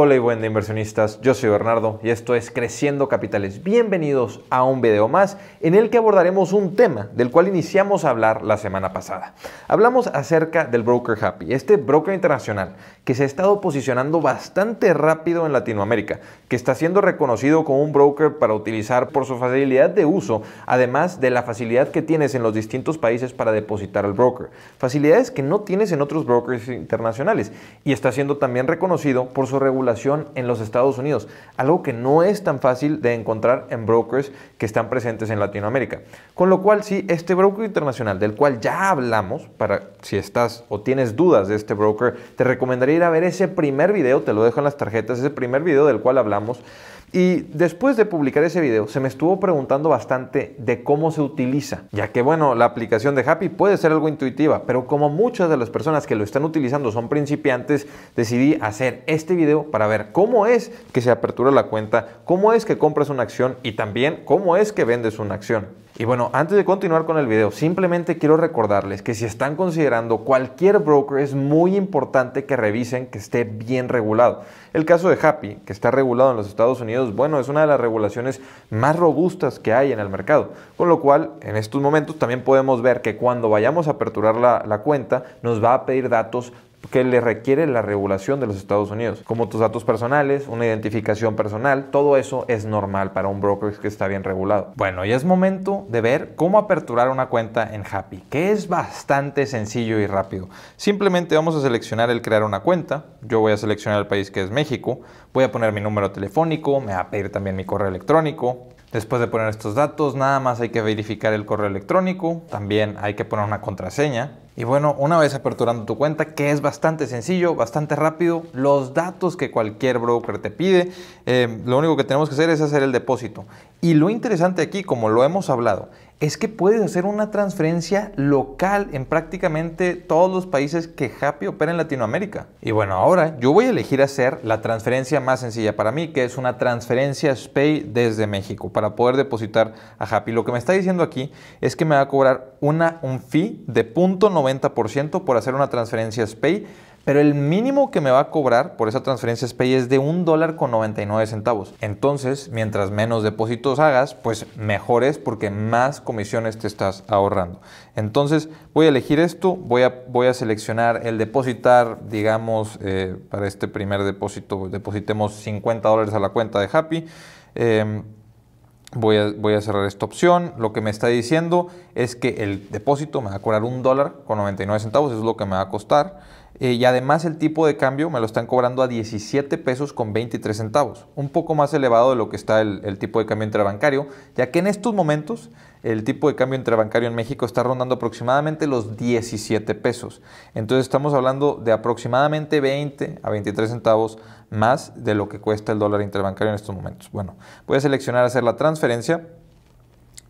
Hola y buen de inversionistas, yo soy Bernardo y esto es Creciendo Capitales. Bienvenidos a un video más en el que abordaremos un tema del cual iniciamos a hablar la semana pasada. Hablamos acerca del Broker Happy, este broker internacional que se ha estado posicionando bastante rápido en Latinoamérica, que está siendo reconocido como un broker para utilizar por su facilidad de uso, además de la facilidad que tienes en los distintos países para depositar al broker. Facilidades que no tienes en otros brokers internacionales y está siendo también reconocido por su regulación en los Estados Unidos, algo que no es tan fácil de encontrar en brokers que están presentes en Latinoamérica. Con lo cual, si este broker internacional, del cual ya hablamos, para si estás o tienes dudas de este broker, te recomendaría ir a ver ese primer video, te lo dejo en las tarjetas, ese primer video del cual hablamos y después de publicar ese video, se me estuvo preguntando bastante de cómo se utiliza, ya que bueno, la aplicación de Happy puede ser algo intuitiva, pero como muchas de las personas que lo están utilizando son principiantes, decidí hacer este video para ver cómo es que se apertura la cuenta, cómo es que compras una acción y también cómo es que vendes una acción. Y bueno, antes de continuar con el video, simplemente quiero recordarles que si están considerando cualquier broker es muy importante que revisen que esté bien regulado. El caso de Happy, que está regulado en los Estados Unidos, bueno, es una de las regulaciones más robustas que hay en el mercado. Con lo cual, en estos momentos también podemos ver que cuando vayamos a aperturar la cuenta, nos va a pedir datos que le requiere la regulación de los Estados Unidos, como tus datos personales, una identificación personal, todo eso es normal para un broker que está bien regulado. Bueno, y es momento de ver cómo aperturar una cuenta en Happy, que es bastante sencillo y rápido. Simplemente vamos a seleccionar el crear una cuenta, yo voy a seleccionar el país que es México, voy a poner mi número telefónico, me va a pedir también mi correo electrónico, Después de poner estos datos, nada más hay que verificar el correo electrónico, también hay que poner una contraseña. Y bueno, una vez aperturando tu cuenta, que es bastante sencillo, bastante rápido, los datos que cualquier broker te pide, eh, lo único que tenemos que hacer es hacer el depósito. Y lo interesante aquí, como lo hemos hablado, es que puedes hacer una transferencia local en prácticamente todos los países que Happy opera en Latinoamérica. Y bueno, ahora yo voy a elegir hacer la transferencia más sencilla para mí, que es una transferencia SPAY desde México para poder depositar a Happy. Lo que me está diciendo aquí es que me va a cobrar una, un fee de 0.90 90% por hacer una transferencia SPAY, pero el mínimo que me va a cobrar por esa transferencia SPAY es de un dólar con 99 centavos. Entonces, mientras menos depósitos hagas, pues mejor es porque más comisiones te estás ahorrando. Entonces, voy a elegir esto, voy a, voy a seleccionar el depositar, digamos, eh, para este primer depósito, depositemos 50 dólares a la cuenta de Happy. Em, Voy a, cerrar esta opción. Lo que me está diciendo es que el depósito me va a cobrar un dólar con 99 centavos, eso es lo que me va a costar. Eh, y además el tipo de cambio me lo están cobrando a 17 pesos con 23 centavos, un poco más elevado de lo que está el, el tipo de cambio interbancario, ya que en estos momentos el tipo de cambio interbancario en México está rondando aproximadamente los 17 pesos. Entonces estamos hablando de aproximadamente 20 a 23 centavos más de lo que cuesta el dólar interbancario en estos momentos. Bueno, voy a seleccionar hacer la transferencia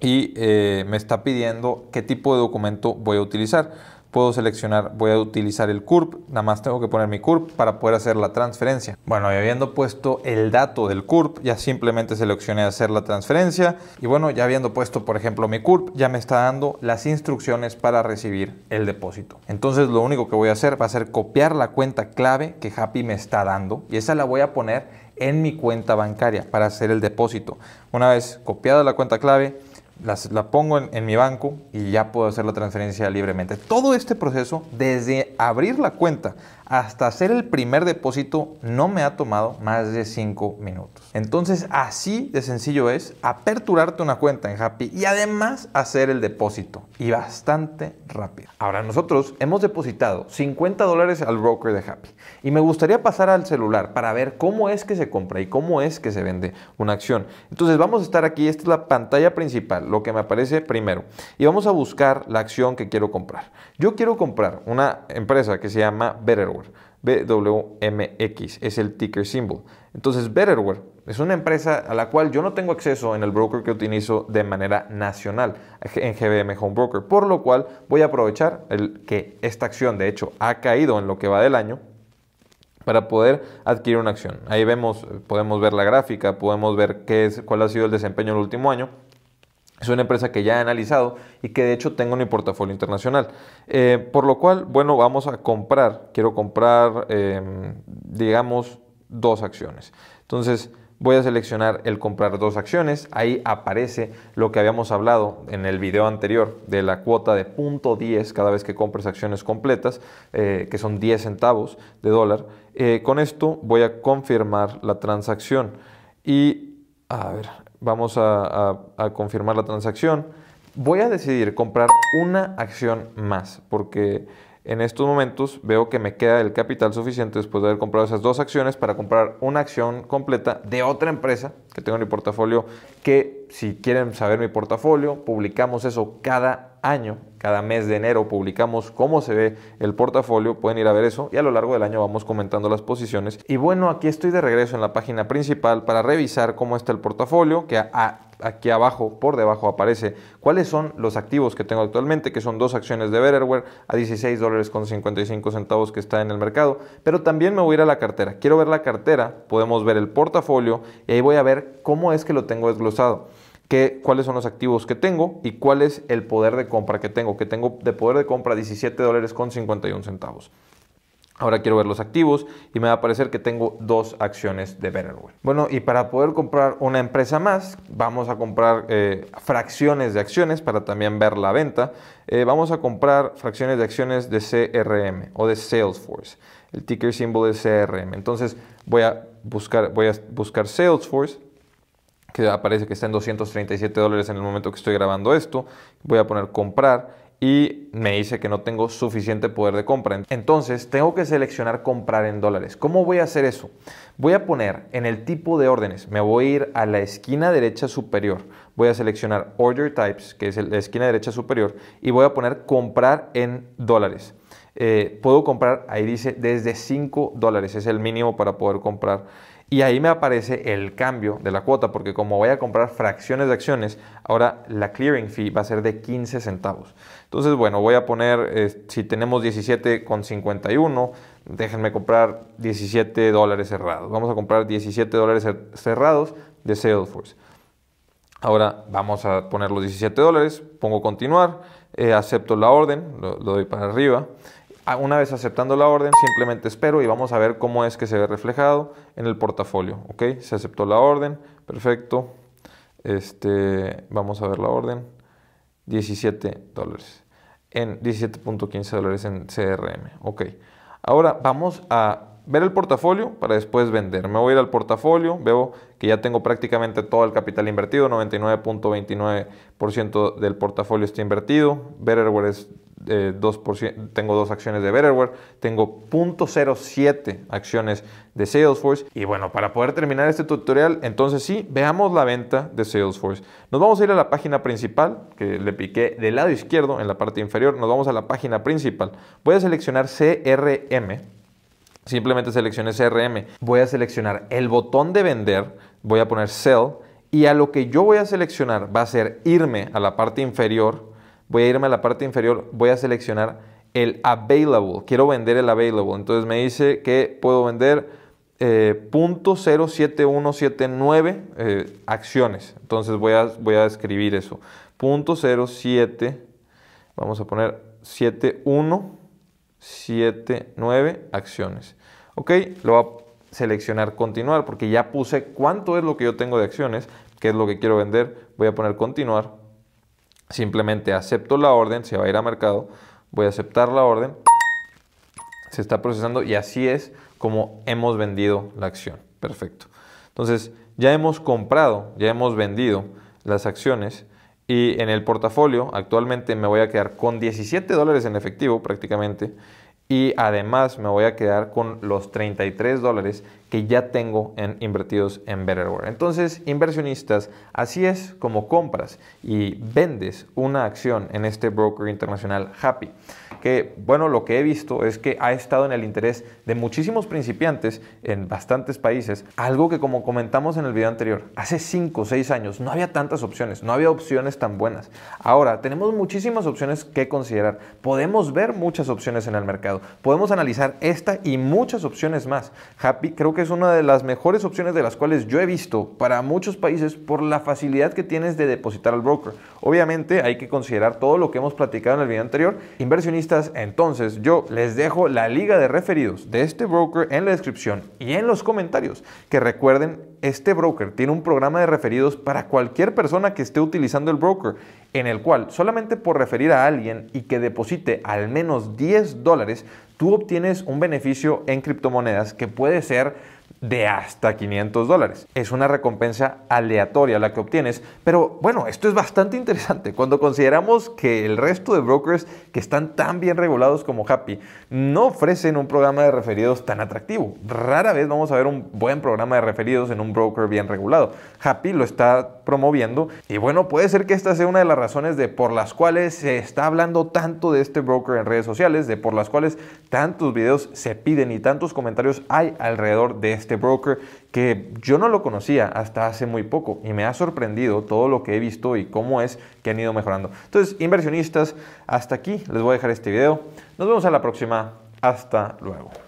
y eh, me está pidiendo qué tipo de documento voy a utilizar puedo seleccionar, voy a utilizar el CURP, nada más tengo que poner mi CURP para poder hacer la transferencia. Bueno, habiendo puesto el dato del CURP, ya simplemente seleccioné hacer la transferencia y bueno, ya habiendo puesto, por ejemplo, mi CURP, ya me está dando las instrucciones para recibir el depósito. Entonces, lo único que voy a hacer va a ser copiar la cuenta clave que Happy me está dando y esa la voy a poner en mi cuenta bancaria para hacer el depósito. Una vez copiada la cuenta clave, las, la pongo en, en, mi banco y ya puedo hacer la transferencia libremente. Todo este proceso, desde abrir la cuenta hasta hacer el primer depósito, no me ha tomado más de 5 minutos. Entonces, así de sencillo es aperturarte una cuenta en Happy y además hacer el depósito. Y bastante rápido. Ahora, nosotros hemos depositado 50 dólares al broker de Happy. Y me gustaría pasar al celular para ver cómo es que se compra y cómo es que se vende una acción. Entonces, vamos a estar aquí. Esta es la pantalla principal lo que me aparece primero. Y vamos a buscar la acción que quiero comprar. Yo quiero comprar una empresa que se llama Betterware. BWMX es el ticker symbol. Entonces, Betterware es una empresa a la cual yo no tengo acceso en el broker que utilizo de manera nacional en GBM Home Broker, por lo cual voy a aprovechar el que esta acción de hecho ha caído en lo que va del año para poder adquirir una acción. Ahí vemos, podemos ver la gráfica, podemos ver qué es, cuál ha sido el desempeño el último año es una empresa que ya he analizado y que de hecho tengo en mi portafolio internacional. Eh, por lo cual, bueno, vamos a comprar, quiero comprar, em, digamos, dos acciones. Entonces, voy a seleccionar el comprar dos acciones. Ahí aparece lo que habíamos hablado en el video anterior de la cuota de 0.10 cada vez que compres acciones completas, eh, que son 10 centavos de dólar. Eh, con esto voy a confirmar la transacción y a ver, Vamos a, confirmar la transacción. Voy a decidir comprar una acción más porque en estos momentos veo que me queda el capital suficiente después de haber comprado esas dos acciones para comprar una acción completa de otra empresa que tengo en mi portafolio, que si quieren saber mi portafolio, publicamos eso cada año, cada mes de enero publicamos cómo se ve el portafolio, pueden ir a ver eso y a lo largo del año vamos comentando las posiciones. Y bueno, aquí estoy de regreso en la página principal para revisar cómo está el portafolio, que aquí abajo, por debajo aparece cuáles son los activos que tengo actualmente, que son dos acciones de Betterware a 16 dólares con 55 centavos que está en el mercado, pero también me voy a ir a la cartera. Quiero ver la cartera, podemos ver el portafolio y ahí voy a ver cómo es que lo tengo desglosado cuáles son los activos que tengo y cuál es el poder de compra que tengo, que tengo de poder de compra 17 dólares con 51 centavos. Ahora quiero ver los activos y me va a aparecer que tengo dos acciones de Betterware. Bueno, y para poder comprar una empresa más, vamos a comprar eh, fracciones de acciones para también ver la venta. Eh, vamos a comprar fracciones de acciones de CRM o de Salesforce. El ticker símbolo es CRM. Entonces voy a buscar, voy a buscar Salesforce que aparece que está en 237 dólares en el momento que estoy grabando esto. Voy a poner comprar y me dice que no tengo suficiente poder de compra. Entonces tengo que seleccionar comprar en dólares. ¿Cómo voy a hacer eso? Voy a poner en el tipo de órdenes, me voy a ir a la esquina derecha superior, voy a seleccionar Order Types, que es la esquina derecha superior, y voy a poner comprar en dólares. Eh, puedo comprar, ahí dice, desde 5 dólares, es el mínimo para poder comprar. Y ahí me aparece el cambio de la cuota, porque como voy a comprar fracciones de acciones, ahora la clearing fee va a ser de 15 centavos. Entonces, bueno, voy a poner, eh, si tenemos 17,51, déjenme comprar 17 dólares cerrados. Vamos a comprar 17 dólares cerrados de Salesforce. Ahora vamos a poner los 17 dólares, pongo continuar, eh, acepto la orden, lo doy para arriba Ah, una vez aceptando la orden, simplemente espero y vamos a ver cómo es que se ve reflejado en el portafolio. ¿Ok? Se aceptó la orden. Perfecto. Este, vamos a ver la orden. 17 dólares. En 17.15 dólares en CRM. Ok. Ahora vamos a ver el portafolio para después vender. Me voy a ir al portafolio, veo que ya tengo prácticamente todo el capital invertido, 99.29% del portafolio está invertido, Betterware es eh, tengo dos acciones de Betterware, tengo 0.07 acciones de Salesforce. Y bueno, para poder terminar este tutorial, entonces sí, veamos la venta de Salesforce. Nos vamos a ir a la página principal, que le piqué del lado izquierdo en la parte inferior, nos vamos a la página principal. Voy a seleccionar CRM. Simplemente seleccioné CRM. Voy a seleccionar el botón de vender, voy a poner Sell, y a lo que yo voy a seleccionar va a ser irme a la parte inferior voy a irme a la parte inferior, voy a seleccionar el available, quiero vender el available, entonces me dice que puedo vender eh, .07179 eh, acciones, entonces voy a, voy a escribir eso, .07, vamos a poner 7179 acciones, ok, lo voy a seleccionar continuar porque ya puse cuánto es lo que yo tengo de acciones, que es lo que quiero vender, voy a poner continuar Simplemente acepto la orden, se va a ir a mercado, voy a aceptar la orden, se está procesando y así es como hemos vendido la acción. Perfecto. Entonces, ya hemos comprado, ya hemos vendido las acciones y en el portafolio actualmente me voy a quedar con 17 dólares en efectivo prácticamente y además me voy a quedar con los 33 dólares que ya tengo en invertidos en World. Entonces, inversionistas, así es como compras y vendes una acción en este broker internacional Happy. Que bueno, lo que he visto es que ha estado en el interés de muchísimos principiantes en bastantes países, algo que como comentamos en el video anterior, hace 5 o 6 años no había tantas opciones, no había opciones tan buenas. Ahora tenemos muchísimas opciones que considerar, podemos ver muchas opciones en el mercado, podemos analizar esta y muchas opciones más. Happy creo que es una de las mejores opciones de las cuales yo he visto para muchos países por la facilidad que tienes de depositar al broker. Obviamente hay que considerar todo lo que hemos platicado en el video anterior. Inversionistas, entonces yo les dejo la liga de referidos de este broker en la descripción y en los comentarios. Que recuerden, este broker tiene un programa de referidos para cualquier persona que esté utilizando el broker, en el cual solamente por referir a alguien y que deposite al menos 10 dólares, tú obtienes un beneficio en criptomonedas que puede ser de hasta 500 dólares. Es una recompensa aleatoria la que obtienes, pero bueno, esto es bastante interesante cuando consideramos que el resto de brokers que están tan bien regulados como Happy no ofrecen un programa de referidos tan atractivo. Rara vez vamos a ver un buen programa de referidos en un broker bien regulado. Happy lo está promoviendo y bueno, puede ser que esta sea una de las razones de por las cuales se está hablando tanto de este broker en redes sociales, de por las cuales tantos videos se piden y tantos comentarios hay alrededor de este este broker que yo no lo conocía hasta hace muy poco y me ha sorprendido todo lo que he visto y cómo es que han ido mejorando. Entonces, inversionistas, hasta aquí les voy a dejar este video. Nos vemos a la próxima. Hasta luego.